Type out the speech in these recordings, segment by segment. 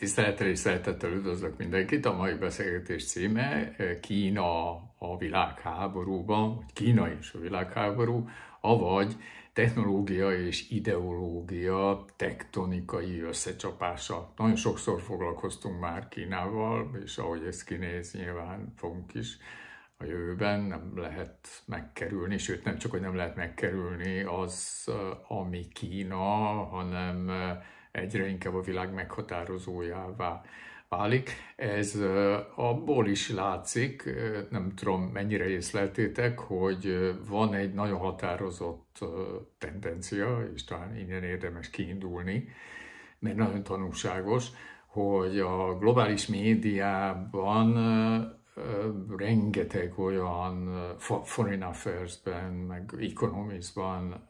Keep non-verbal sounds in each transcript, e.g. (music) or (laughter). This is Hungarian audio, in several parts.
Tisztelettel és szeretettel üdvözlök mindenkit. A mai beszélgetés címe eh, Kína a világháborúban, vagy Kína és a világháború, avagy technológia és ideológia tektonikai összecsapása. Nagyon sokszor foglalkoztunk már Kínával, és ahogy ez kinéz, nyilván fogunk is a jövőben nem lehet megkerülni, sőt nem csak, hogy nem lehet megkerülni az, eh, ami Kína, hanem eh, egyre inkább a világ meghatározójává válik. Ez abból is látszik, nem tudom mennyire észleltétek, hogy van egy nagyon határozott tendencia, és talán innen érdemes kiindulni, mert nagyon tanulságos, hogy a globális médiában rengeteg olyan foreign affairs-ben, meg economics-ban,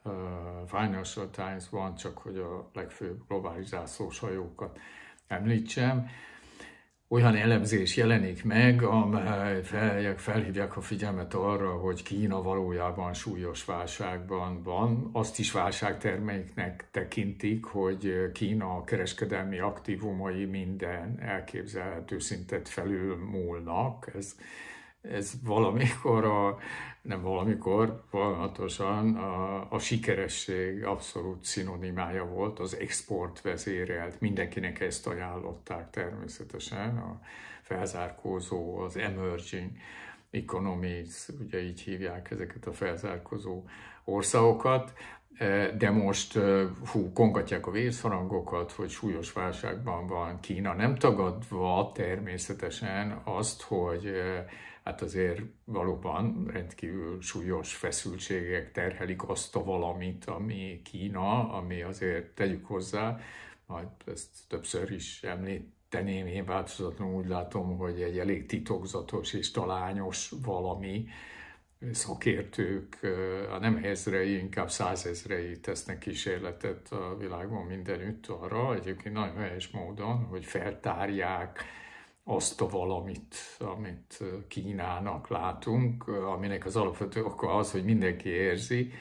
financial times-ban, csak hogy a legfőbb globalizációs hajókat említsem, olyan elemzés jelenik meg, amely felhívják a figyelmet arra, hogy Kína valójában súlyos válságban van. Azt is válságterméknek tekintik, hogy Kína a kereskedelmi aktívumai minden elképzelhető szintet felül múlnak. Ez ez valamikor, a, nem valamikor, valamatosan a, a sikeresség abszolút szinonimája volt, az export vezérelt, mindenkinek ezt ajánlották természetesen, a felzárkózó, az emerging economies, ugye így hívják ezeket a felzárkózó országokat, e, de most e, hú, kongatják a vészharangokat, hogy súlyos válságban van Kína, nem tagadva természetesen azt, hogy e, hát azért valóban rendkívül súlyos feszültségek terhelik azt a valamit, ami Kína, ami azért tegyük hozzá, majd ezt többször is említeném, én változatlanul úgy látom, hogy egy elég titokzatos és talányos valami, szakértők, a nem ezrei, inkább százezrei tesznek kísérletet a világon mindenütt arra, egyébként nagyon helyes módon, hogy feltárják, azt a valamit, amit Kínának látunk, aminek az alapvető oka az, hogy mindenki érzi,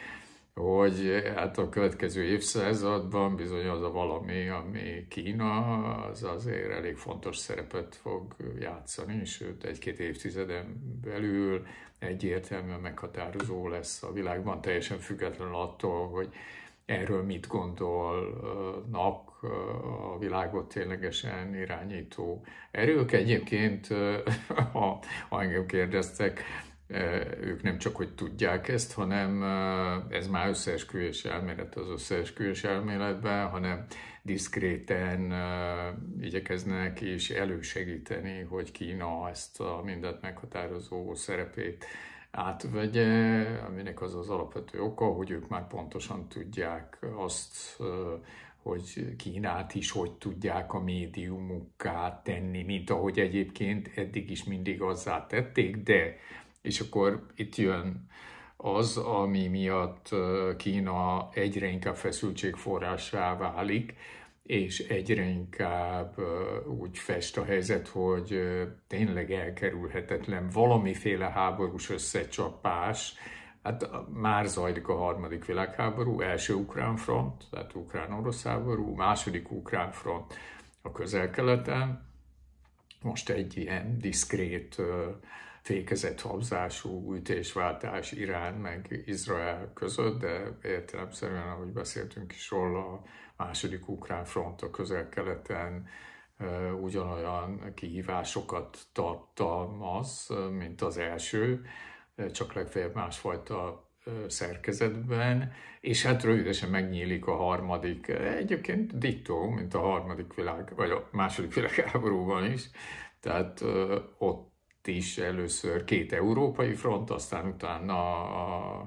hogy hát a következő évszázadban bizony az a valami, ami Kína, az azért elég fontos szerepet fog játszani, sőt egy-két évtizeden belül egyértelműen meghatározó lesz a világban, teljesen függetlenül attól, hogy erről mit gondolnak a világot ténylegesen irányító erők. Egyébként, (laughs) ha, ha engem kérdeztek, ők nem csak hogy tudják ezt, hanem ez már összeesküvés elmélet az összeesküvés elméletben, hanem diszkréten igyekeznek is elősegíteni, hogy Kína ezt a mindent meghatározó szerepét átvegye, aminek az az alapvető oka, hogy ők már pontosan tudják azt hogy Kínát is hogy tudják a médiumukká tenni, mint ahogy egyébként eddig is mindig azzá tették, de és akkor itt jön az, ami miatt Kína egyre inkább feszültségforrásá válik, és egyre inkább úgy fest a helyzet, hogy tényleg elkerülhetetlen valamiféle háborús összecsapás, Hát már zajlik a harmadik világháború, első ukrán front, tehát ukrán-orosz háború, második ukrán front a közel-keleten, most egy ilyen diszkrét fékezett habzású ütésváltás Irán meg Izrael között, de értelemszerűen, ahogy beszéltünk is róla, a második ukrán front a közel-keleten ugyanolyan kihívásokat tartalmaz, mint az első csak legfeljebb másfajta szerkezetben, és hát rövidesen megnyílik a harmadik, egyébként dittó, mint a harmadik világ, vagy a második világháborúban is, tehát ott is először két európai front, aztán utána a,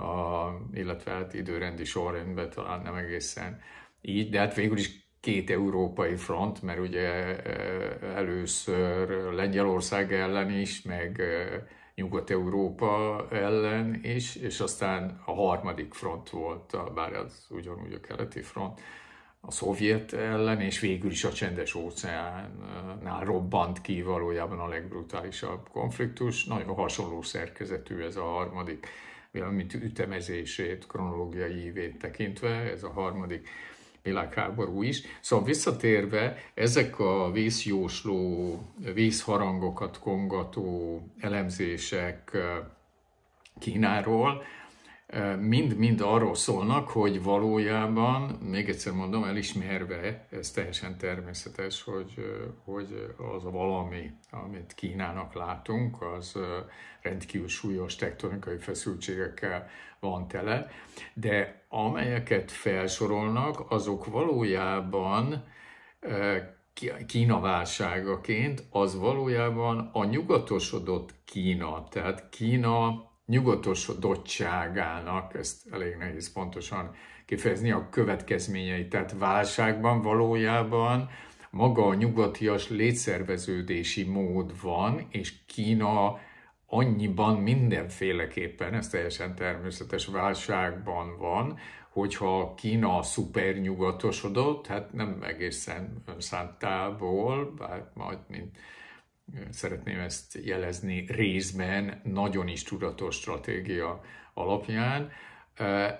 a, illetve hát időrendi sorrendben talán nem egészen így, de hát végül is két európai front, mert ugye először Lengyelország ellen is, meg Nyugat-Európa ellen is, és aztán a harmadik front volt, bár az ugyanúgy a keleti front, a szovjet ellen, és végül is a csendes óceánnál robbant ki valójában a legbrutálisabb konfliktus. Nagyon hasonló szerkezetű ez a harmadik, mint ütemezését, kronológiai évét tekintve, ez a harmadik világháború is. Szóval visszatérve, ezek a vészjósló, vészharangokat kongató elemzések Kínáról, mind-mind arról szólnak, hogy valójában, még egyszer mondom, elismerve, ez teljesen természetes, hogy, hogy az a valami, amit Kínának látunk, az rendkívül súlyos tektonikai feszültségekkel van tele, de amelyeket felsorolnak, azok valójában Kína válságaként, az valójában a nyugatosodott Kína, tehát Kína nyugatosodottságának, ezt elég nehéz pontosan kifejezni, a következményei. Tehát válságban valójában maga a nyugatias létszerveződési mód van, és Kína annyiban mindenféleképpen, ez teljesen természetes válságban van, hogyha Kína szupernyugatosodott, hát nem egészen önszántából, bár majd, mint szeretném ezt jelezni részben, nagyon is tudatos stratégia alapján,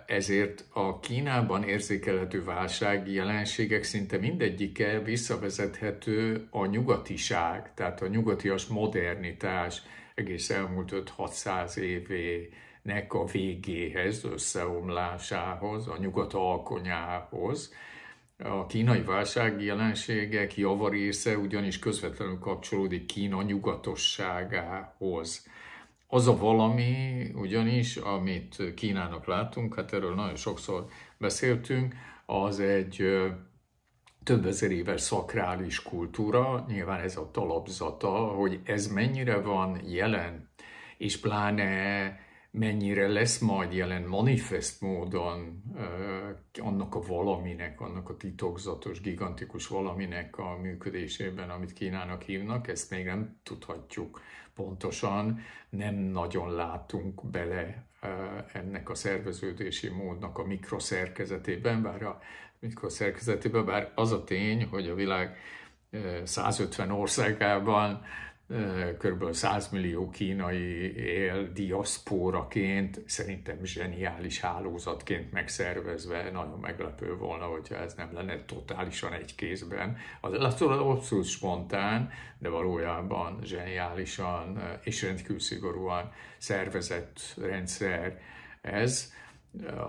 ezért a Kínában érzékelhető válság jelenségek szinte mindegyike visszavezethető a nyugatiság, tehát a nyugatias modernitás egész elmúlt 600 évének a végéhez, összeomlásához, a nyugat alkonyához. A kínai válság jelenségek javarésze ugyanis közvetlenül kapcsolódik Kína nyugatosságához. Az a valami ugyanis, amit Kínának látunk, hát erről nagyon sokszor beszéltünk, az egy több ezer éves szakrális kultúra, nyilván ez a talapzata, hogy ez mennyire van jelen, és pláne mennyire lesz majd jelen manifest módon eh, annak a valaminek, annak a titokzatos, gigantikus valaminek a működésében, amit Kínának hívnak, ezt még nem tudhatjuk pontosan, nem nagyon látunk bele eh, ennek a szerveződési módnak a mikroszerkezetében, bár a mikor szerkezetében, bár az a tény, hogy a világ 150 országában kb. 100 millió kínai él diaszpóraként, szerintem zseniális hálózatként megszervezve, nagyon meglepő volna, hogyha ez nem lenne totálisan egy kézben. Az abszolút spontán, de valójában zseniálisan és rendkívül szigorúan szervezett rendszer ez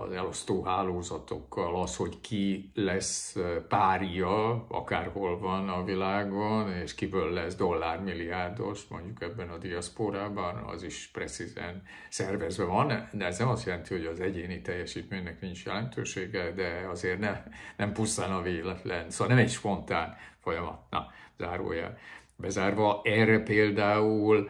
az elosztó hálózatokkal, az, hogy ki lesz párja, akárhol van a világon, és kiből lesz dollármilliárdos, mondjuk ebben a diaszporában, az is precízen szervezve van, de ez nem azt jelenti, hogy az egyéni teljesítménynek nincs jelentősége, de azért ne, nem pusztán a véletlen, szóval nem egy spontán folyamat. Na, zárója. bezárva. Erre például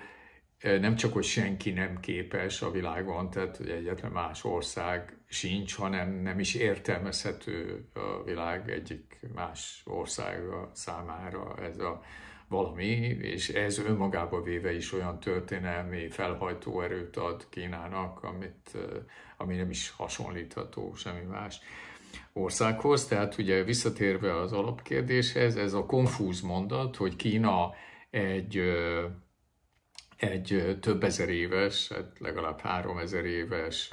nem csak, hogy senki nem képes a világon, tehát hogy egyetlen más ország sincs, hanem nem is értelmezhető a világ egyik más országa számára ez a valami, és ez önmagába véve is olyan történelmi felhajtó erőt ad Kínának, amit, ami nem is hasonlítható semmi más országhoz. Tehát ugye visszatérve az alapkérdéshez, ez a konfúz mondat, hogy Kína egy egy több ezer éves, hát legalább három ezer éves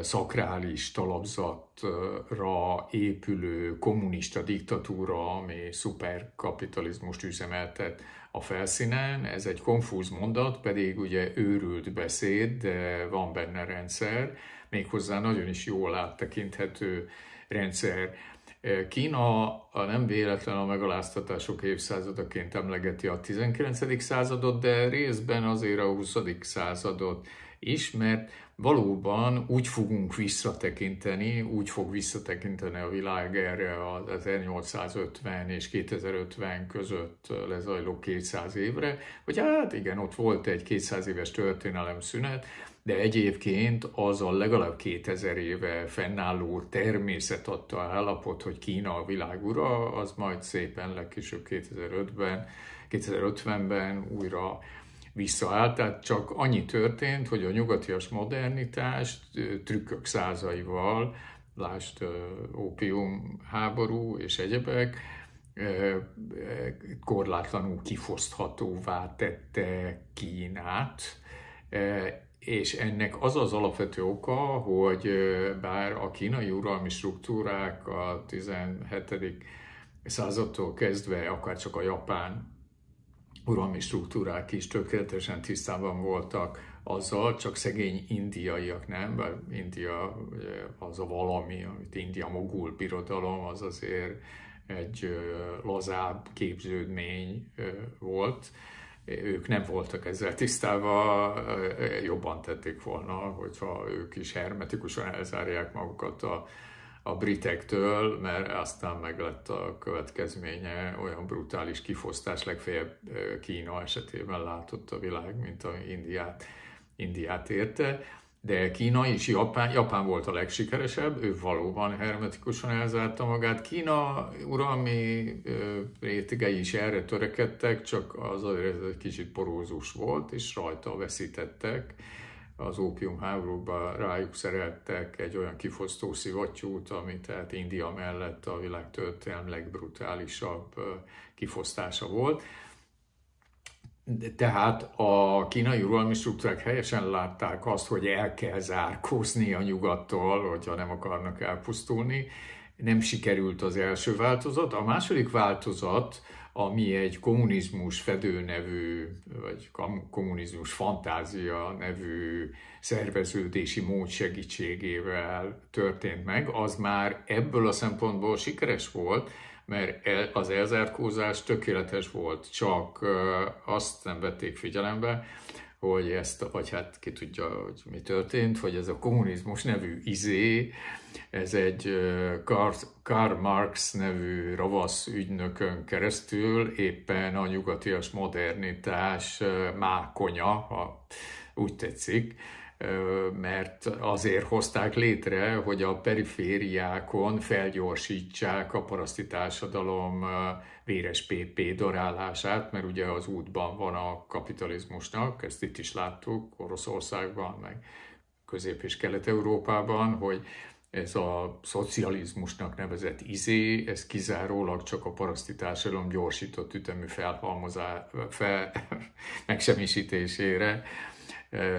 szakrális talapzatra épülő kommunista diktatúra, ami szuperkapitalizmust üzemeltet a felszínen. Ez egy konfúz mondat, pedig ugye őrült beszéd, de van benne rendszer, méghozzá nagyon is jól áttekinthető rendszer. Kína a nem véletlen a megaláztatások évszázadaként emlegeti a 19. századot, de részben azért a 20. századot is, mert valóban úgy fogunk visszatekinteni, úgy fog visszatekinteni a világ erre az 1850 és 2050 között lezajló 200 évre, hogy hát igen, ott volt egy 200 éves történelem szünet, de egyébként az a legalább 2000 éve fennálló természet adta állapot, hogy Kína a világura, az majd szépen legkésőbb 2005-ben, 2050-ben újra visszaállt, tehát csak annyi történt, hogy a nyugatias modernitást trükkök százaival, lást ópium háború és egyebek, korlátlanul kifoszthatóvá tette Kínát, és ennek az az alapvető oka, hogy bár a kínai uralmi struktúrák a 17. századtól kezdve, akár csak a japán uralmi struktúrák is tökéletesen tisztában voltak azzal, csak szegény indiaiak nem, bár India az a valami, amit India mogul birodalom, az azért egy lazább képződmény volt, ők nem voltak ezzel tisztában, jobban tették volna, hogyha ők is hermetikusan elzárják magukat a, a britektől, mert aztán meg lett a következménye olyan brutális kifosztás, legfeljebb Kína esetében látott a világ, mint a Indiát, Indiát érte de Kína és Japán, Japán volt a legsikeresebb, ő valóban hermetikusan elzárta magát. Kína uralmi rétegei is erre törekedtek, csak az azért, egy kicsit porózus volt, és rajta veszítettek. Az ópiumháborúban rájuk szereltek egy olyan kifosztó szivattyút, ami tehát India mellett a világ történelm legbrutálisabb kifosztása volt. Tehát a kínai uralmi struktúrák helyesen látták azt, hogy el kell zárkózni a nyugattól, hogyha nem akarnak elpusztulni. Nem sikerült az első változat. A második változat, ami egy kommunizmus fedő nevű, vagy kommunizmus fantázia nevű szerveződési mód segítségével történt meg, az már ebből a szempontból sikeres volt, mert e, az elzárkózás tökéletes volt, csak azt nem vették figyelembe, hogy ezt, vagy hát ki tudja, hogy mi történt, hogy ez a kommunizmus nevű izé, ez egy Karl, Karl Marx nevű ravasz ügynökön keresztül éppen a nyugatias modernitás mákonya, ha úgy tetszik, mert azért hozták létre, hogy a perifériákon felgyorsítsák a paraszti társadalom véres PP dorálását, mert ugye az útban van a kapitalizmusnak, ezt itt is láttuk Oroszországban, meg Közép- és Kelet-Európában, hogy ez a szocializmusnak nevezett izé, ez kizárólag csak a paraszti társadalom gyorsított ütemű felhalmozá, fel, (laughs) megsemmisítésére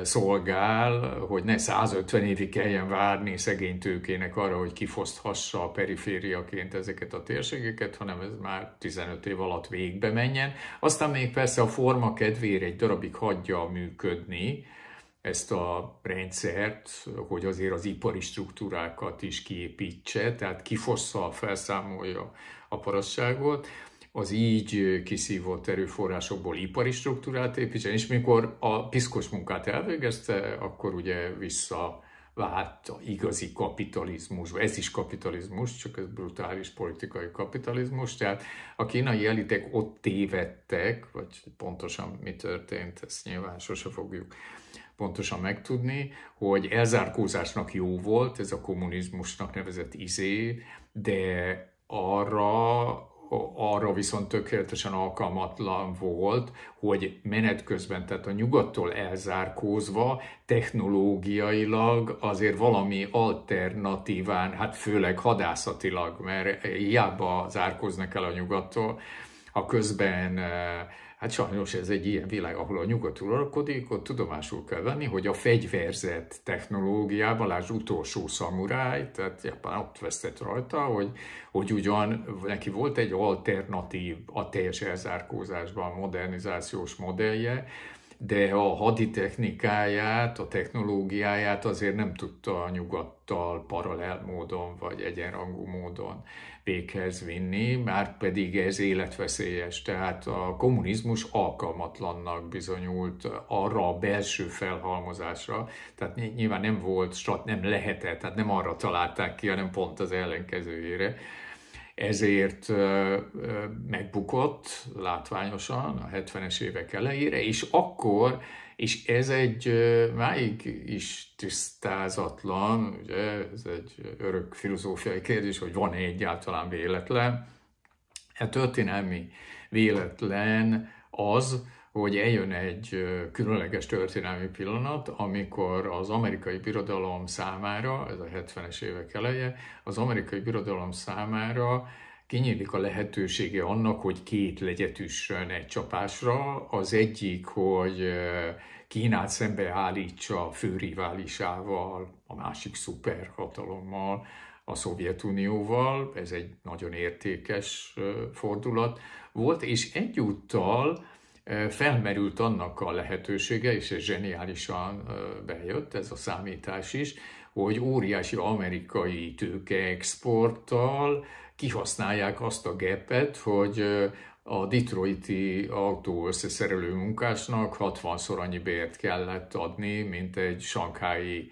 szolgál, hogy ne 150 évig kelljen várni szegény tőkének arra, hogy kifoszthassa a perifériaként ezeket a térségeket, hanem ez már 15 év alatt végbe menjen. Aztán még persze a forma kedvére egy darabig hagyja működni, ezt a rendszert, hogy azért az ipari struktúrákat is kiépítse, tehát kifossza, felszámolja a parasságot, az így kiszívott erőforrásokból ipari struktúrát építsen, és mikor a piszkos munkát elvégezte, akkor ugye vissza vált a igazi kapitalizmus, ez is kapitalizmus, csak ez brutális politikai kapitalizmus, tehát a kínai elitek ott tévedtek, vagy pontosan mi történt, ezt nyilván sose fogjuk pontosan megtudni, hogy elzárkózásnak jó volt, ez a kommunizmusnak nevezett izé, de arra arra viszont tökéletesen alkalmatlan volt, hogy menet közben, tehát a nyugattól elzárkózva technológiailag azért valami alternatíván, hát főleg hadászatilag, mert hiába zárkóznak el a nyugattól, ha közben Hát sajnos ez egy ilyen világ, ahol a nyugat uralkodik, ott tudomásul kell venni, hogy a fegyverzett technológiában, láss utolsó szamuráj, tehát Japán ott vesztett rajta, hogy, hogy ugyan neki volt egy alternatív, a teljes elzárkózásban modernizációs modellje, de a haditechnikáját, a technológiáját azért nem tudta a nyugattal paralel módon, vagy egyenrangú módon véghez vinni, már pedig ez életveszélyes. Tehát a kommunizmus alkalmatlannak bizonyult arra a belső felhalmozásra, tehát nyilván nem volt, nem lehetett, tehát nem arra találták ki, hanem pont az ellenkezőjére ezért megbukott látványosan a 70-es évek elejére, és akkor, és ez egy máig is tisztázatlan, ugye ez egy örök filozófiai kérdés, hogy van-e egyáltalán véletlen, a e történelmi véletlen az, hogy eljön egy különleges történelmi pillanat, amikor az amerikai birodalom számára, ez a 70-es évek eleje, az amerikai birodalom számára kinyílik a lehetősége annak, hogy két legyet üssön egy csapásra. Az egyik, hogy Kínát szembeállítsa főriválisával, a másik szuperhatalommal, a Szovjetunióval, ez egy nagyon értékes fordulat volt, és egyúttal felmerült annak a lehetősége, és ez zseniálisan bejött, ez a számítás is, hogy óriási amerikai tőkeexporttal kihasználják azt a gepet, hogy a detroiti autó összeszerelő munkásnak 60-szor annyi bért kellett adni, mint egy sankhái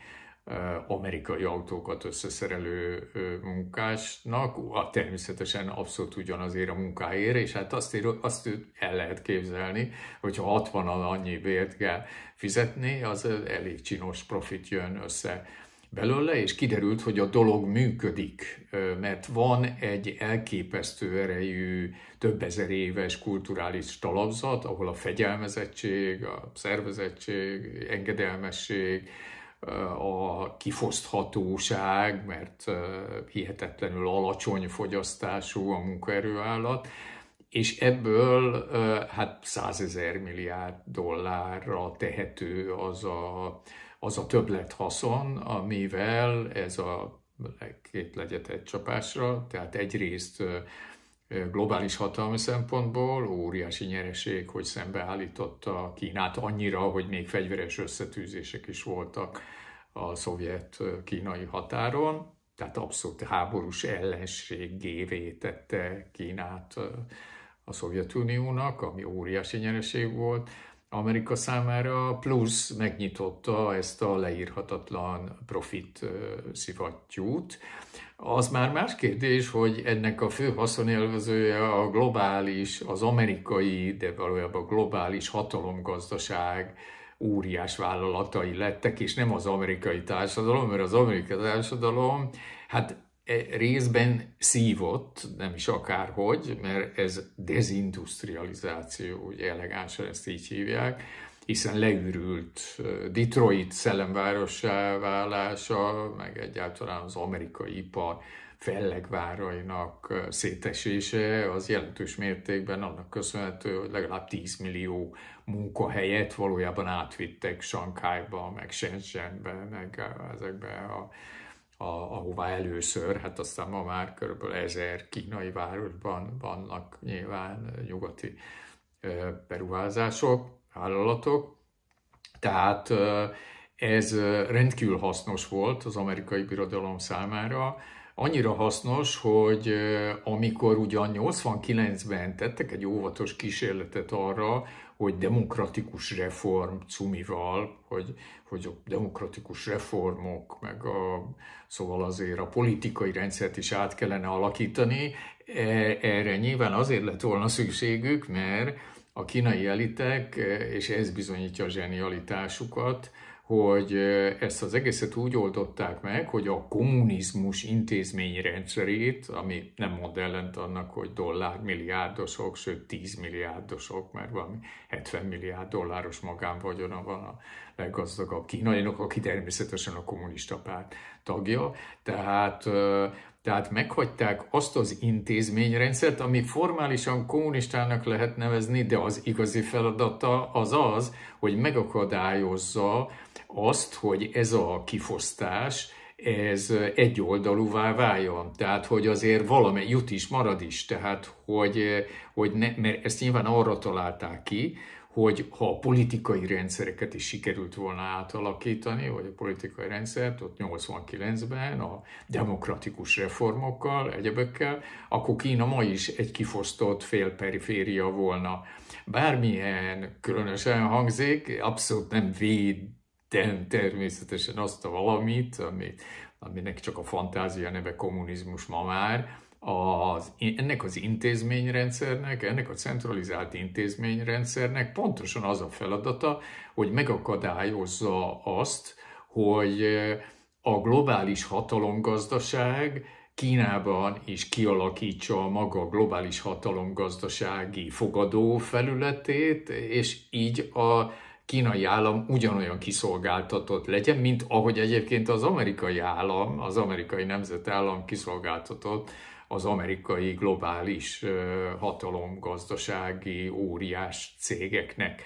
amerikai autókat összeszerelő munkásnak, a hát természetesen abszolút ugyanazért a munkáért, és hát azt, ír, azt el lehet képzelni, hogyha 60 annyi bért kell fizetni, az elég csinos profit jön össze belőle, és kiderült, hogy a dolog működik, mert van egy elképesztő erejű, több ezer éves kulturális talapzat, ahol a fegyelmezettség, a szervezettség, engedelmesség, a kifoszthatóság, mert hihetetlenül alacsony fogyasztású a munkaerőállat, és ebből hát 100 milliárd dollárra tehető az a, az a haszon, amivel ez a két legyet egy csapásra, tehát egyrészt globális hatalmi szempontból óriási nyereség, hogy szembeállította Kínát annyira, hogy még fegyveres összetűzések is voltak a szovjet-kínai határon, tehát abszolút háborús ellenségévé tette Kínát a Szovjetuniónak, ami óriási nyereség volt. Amerika számára, plusz megnyitotta ezt a leírhatatlan profit szivattyút. Az már más kérdés, hogy ennek a fő haszonélvezője a globális, az amerikai, de valójában a globális hatalomgazdaság óriás vállalatai lettek, és nem az amerikai társadalom, mert az amerikai társadalom, hát E részben szívott, nem is akárhogy, mert ez dezindustrializáció, ugye elegánsan ezt így hívják, hiszen leürült Detroit szellemvárosá válása, meg egyáltalán az amerikai ipar fellegvárainak szétesése az jelentős mértékben annak köszönhető, hogy legalább 10 millió munkahelyet valójában átvittek Sankájba, meg Shenzhenbe, meg ezekbe a a, ahová először, hát aztán ma már kb. ezer kínai városban vannak nyilván nyugati beruházások, vállalatok. Tehát ez rendkívül hasznos volt az amerikai birodalom számára, annyira hasznos, hogy amikor ugyan 89-ben tettek egy óvatos kísérletet arra, hogy demokratikus reform cumival, hogy, hogy a demokratikus reformok, meg a, szóval azért a politikai rendszert is át kellene alakítani. E, erre nyilván azért lett volna szükségük, mert a kínai elitek, e, és ez bizonyítja a zsenialitásukat, hogy ezt az egészet úgy oldották meg, hogy a kommunizmus intézményrendszerét, ami nem mond ellent annak, hogy dollármilliárdosok, sőt 10 milliárdosok, mert valami 70 milliárd dolláros magánvagyona van a leggazdagabb kínainak, aki természetesen a kommunista párt tagja, tehát tehát meghagyták azt az intézményrendszert, ami formálisan kommunistának lehet nevezni, de az igazi feladata az az, hogy megakadályozza azt, hogy ez a kifosztás, ez egyoldalúvá váljon. Tehát, hogy azért valami jut is, marad is. Tehát, hogy, hogy ne, mert ezt nyilván arra találták ki, hogy ha a politikai rendszereket is sikerült volna átalakítani, vagy a politikai rendszert ott 89-ben a demokratikus reformokkal, egyebekkel, akkor Kína ma is egy kifosztott félperiféria volna. Bármilyen különösen hangzik, abszolút nem véden természetesen azt a valamit, amit, aminek csak a fantázia neve kommunizmus ma már, az, ennek az intézményrendszernek, ennek a centralizált intézményrendszernek pontosan az a feladata, hogy megakadályozza azt, hogy eh, a globális hatalomgazdaság Kínában is kialakítsa a maga globális hatalomgazdasági fogadó felületét, és így a kínai állam ugyanolyan kiszolgáltatott legyen, mint ahogy egyébként az amerikai állam, az amerikai nemzetállam kiszolgáltatott az amerikai globális hatalomgazdasági óriás cégeknek.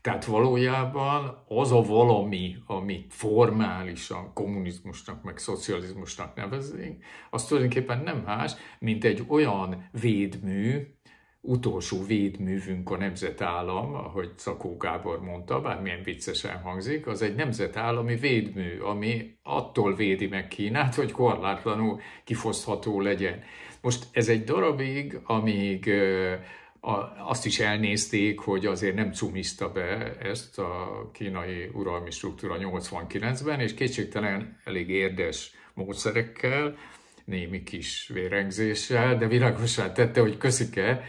Tehát valójában az a valami, amit formálisan kommunizmusnak, meg szocializmusnak nevezünk, az tulajdonképpen nem más, mint egy olyan védmű, utolsó védművünk a nemzetállam, ahogy Szakó Gábor mondta, bármilyen viccesen hangzik, az egy nemzetállami védmű, ami attól védi meg Kínát, hogy korlátlanul kifosztható legyen. Most ez egy darabig, amíg azt is elnézték, hogy azért nem cumiszta be ezt a kínai uralmi struktúra 89-ben, és kétségtelen elég érdes módszerekkel, némi kis vérengzéssel, de világosan tette, hogy köszike,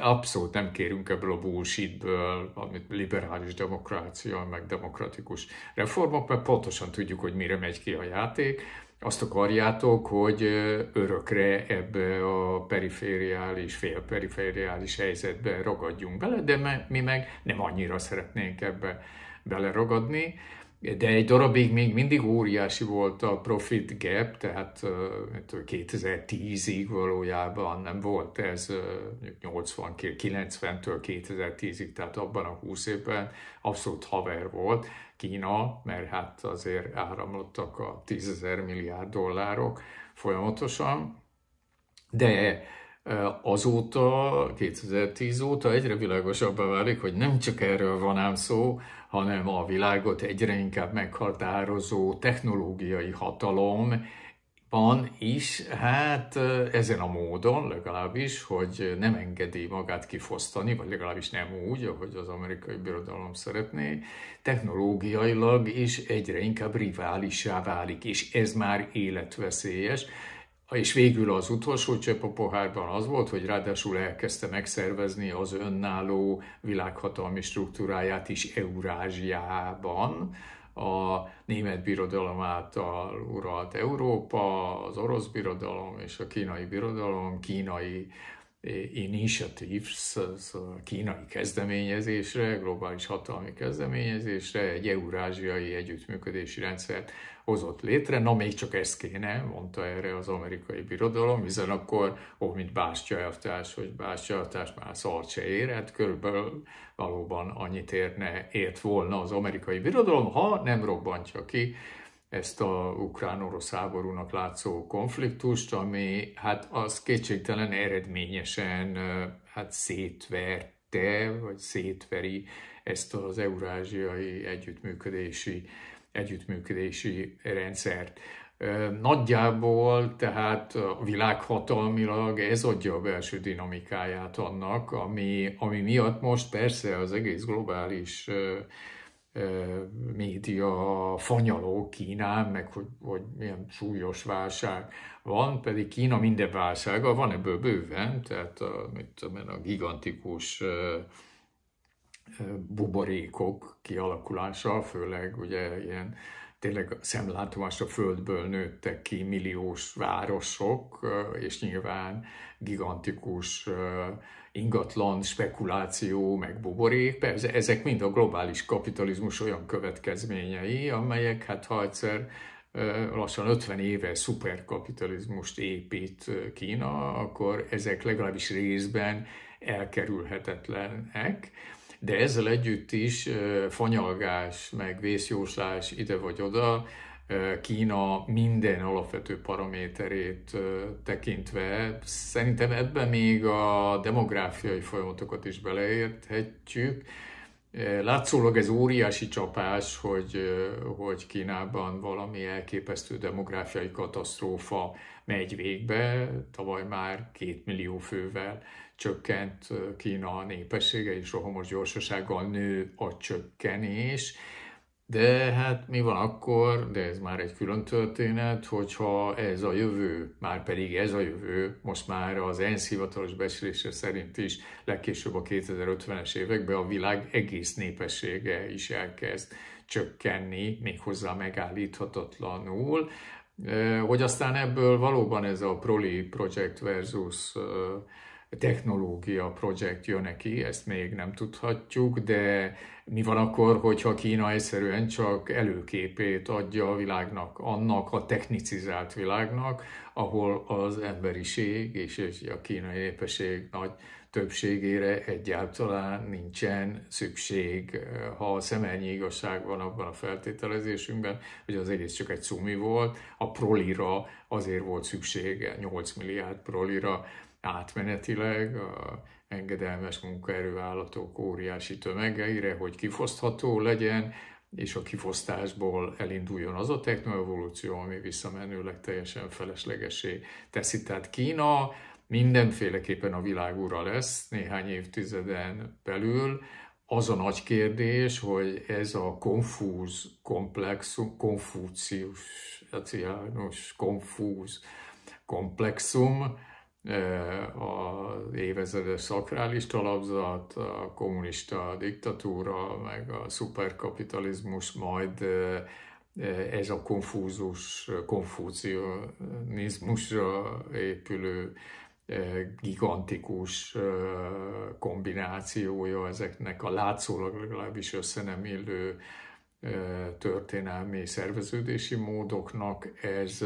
Abszolút nem kérünk ebből a bullshitből, amit liberális demokrácia, meg demokratikus reformok, mert pontosan tudjuk, hogy mire megy ki a játék. Azt akarjátok, hogy örökre ebbe a perifériális, félperifériális helyzetbe ragadjunk bele, de mi meg nem annyira szeretnénk ebbe beleragadni de egy darabig még mindig óriási volt a profit gap, tehát 2010-ig valójában nem volt ez 90-től 2010-ig, tehát abban a 20 évben abszolút haver volt Kína, mert hát azért áramlottak a 10 milliárd dollárok folyamatosan, de azóta, 2010 óta egyre világosabbá válik, hogy nem csak erről van ám szó, hanem a világot egyre inkább meghatározó technológiai hatalom, van is, hát ezen a módon legalábbis, hogy nem engedi magát kifosztani, vagy legalábbis nem úgy, ahogy az amerikai birodalom szeretné, technológiailag is egyre inkább riválisá válik, és ez már életveszélyes. És végül az utolsó csepp a pohárban az volt, hogy ráadásul elkezdte megszervezni az önálló világhatalmi struktúráját is Eurázsiában, a német birodalom által uralt Európa, az orosz birodalom és a kínai birodalom kínai Initiatives, szóval a kínai kezdeményezésre, globális hatalmi kezdeményezésre egy eurázsiai együttműködési rendszert hozott létre. Na, még csak ezt kéne, mondta erre az amerikai birodalom, hiszen akkor, ó, mint bástyaelvtárs, hogy bástyaelvtárs már szart se érett, hát körülbelül valóban annyit érne, ért volna az amerikai birodalom, ha nem robbantja ki ezt a ukrán-orosz háborúnak látszó konfliktust, ami hát az kétségtelen eredményesen hát szétverte, vagy szétveri ezt az eurázsiai együttműködési, együttműködési rendszert. Nagyjából tehát világhatalmilag ez adja a belső dinamikáját annak, ami, ami miatt most persze az egész globális média fanyaló Kínán, meg hogy, hogy milyen súlyos válság van, pedig Kína minden válsága van ebből bőven, tehát a, mit tudom én, a gigantikus buborékok kialakulása, főleg ugye ilyen tényleg a földből nőttek ki milliós városok, és nyilván gigantikus ingatlan spekuláció, meg buborék, persze ezek mind a globális kapitalizmus olyan következményei, amelyek hát ha egyszer lassan 50 éve szuperkapitalizmust épít Kína, akkor ezek legalábbis részben elkerülhetetlenek, de ezzel együtt is fanyalgás, meg vészjóslás ide vagy oda, Kína minden alapvető paraméterét tekintve. Szerintem ebben még a demográfiai folyamatokat is beleérthetjük. Látszólag ez óriási csapás, hogy, hogy Kínában valami elképesztő demográfiai katasztrófa megy végbe. Tavaly már két millió fővel csökkent Kína népessége, és rohamos gyorsasággal nő a csökkenés. De hát mi van akkor, de ez már egy külön történet, hogyha ez a jövő, már pedig ez a jövő, most már az ENSZ hivatalos beszélése szerint is legkésőbb a 2050-es években a világ egész népessége is elkezd csökkenni, méghozzá megállíthatatlanul, hogy aztán ebből valóban ez a Proli Project versus technológia projekt jön neki, ezt még nem tudhatjuk, de mi van akkor, hogyha Kína egyszerűen csak előképét adja a világnak, annak a technicizált világnak, ahol az emberiség és a kínai népesség nagy többségére egyáltalán nincsen szükség, ha a szemelnyi igazság van abban a feltételezésünkben, hogy az egész csak egy szumi volt, a prolira azért volt szüksége, 8 milliárd prolira, átmenetileg a engedelmes munkaerőállatok óriási tömegeire, hogy kifosztható legyen, és a kifosztásból elinduljon az a technoevolúció, ami visszamenőleg teljesen feleslegesé teszi. Tehát Kína mindenféleképpen a világúra lesz néhány évtizeden belül. Az a nagy kérdés, hogy ez a konfúz komplexum, konfúcius, konfúz komplexum, az évezredes szakrális talapzat, a kommunista diktatúra, meg a szuperkapitalizmus, majd ez a konfúzus, konfúcionizmusra épülő gigantikus kombinációja ezeknek a látszólag legalábbis össze nem illő történelmi szerveződési módoknak, ez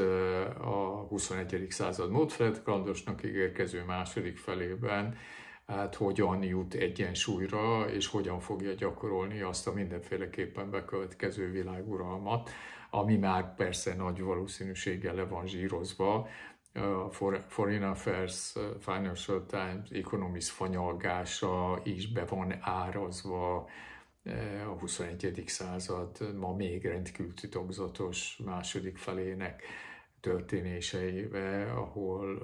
a 21. század Notfred Grandosnak ígérkező második felében hát hogyan jut egyensúlyra, és hogyan fogja gyakorolni azt a mindenféleképpen bekövetkező világuralmat, ami már persze nagy valószínűséggel le van zsírozva, a Foreign Affairs, Financial Times, Economist fanyalgása is be van árazva, E, a 21. század ma még rendkívül titokzatos második felének történéseibe, ahol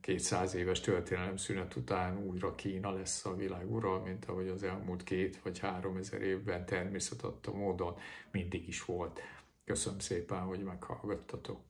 200 éves történelem szünet után újra Kína lesz a világ ura, mint ahogy az elmúlt két vagy három ezer évben természetadta módon mindig is volt. Köszönöm szépen, hogy meghallgattatok.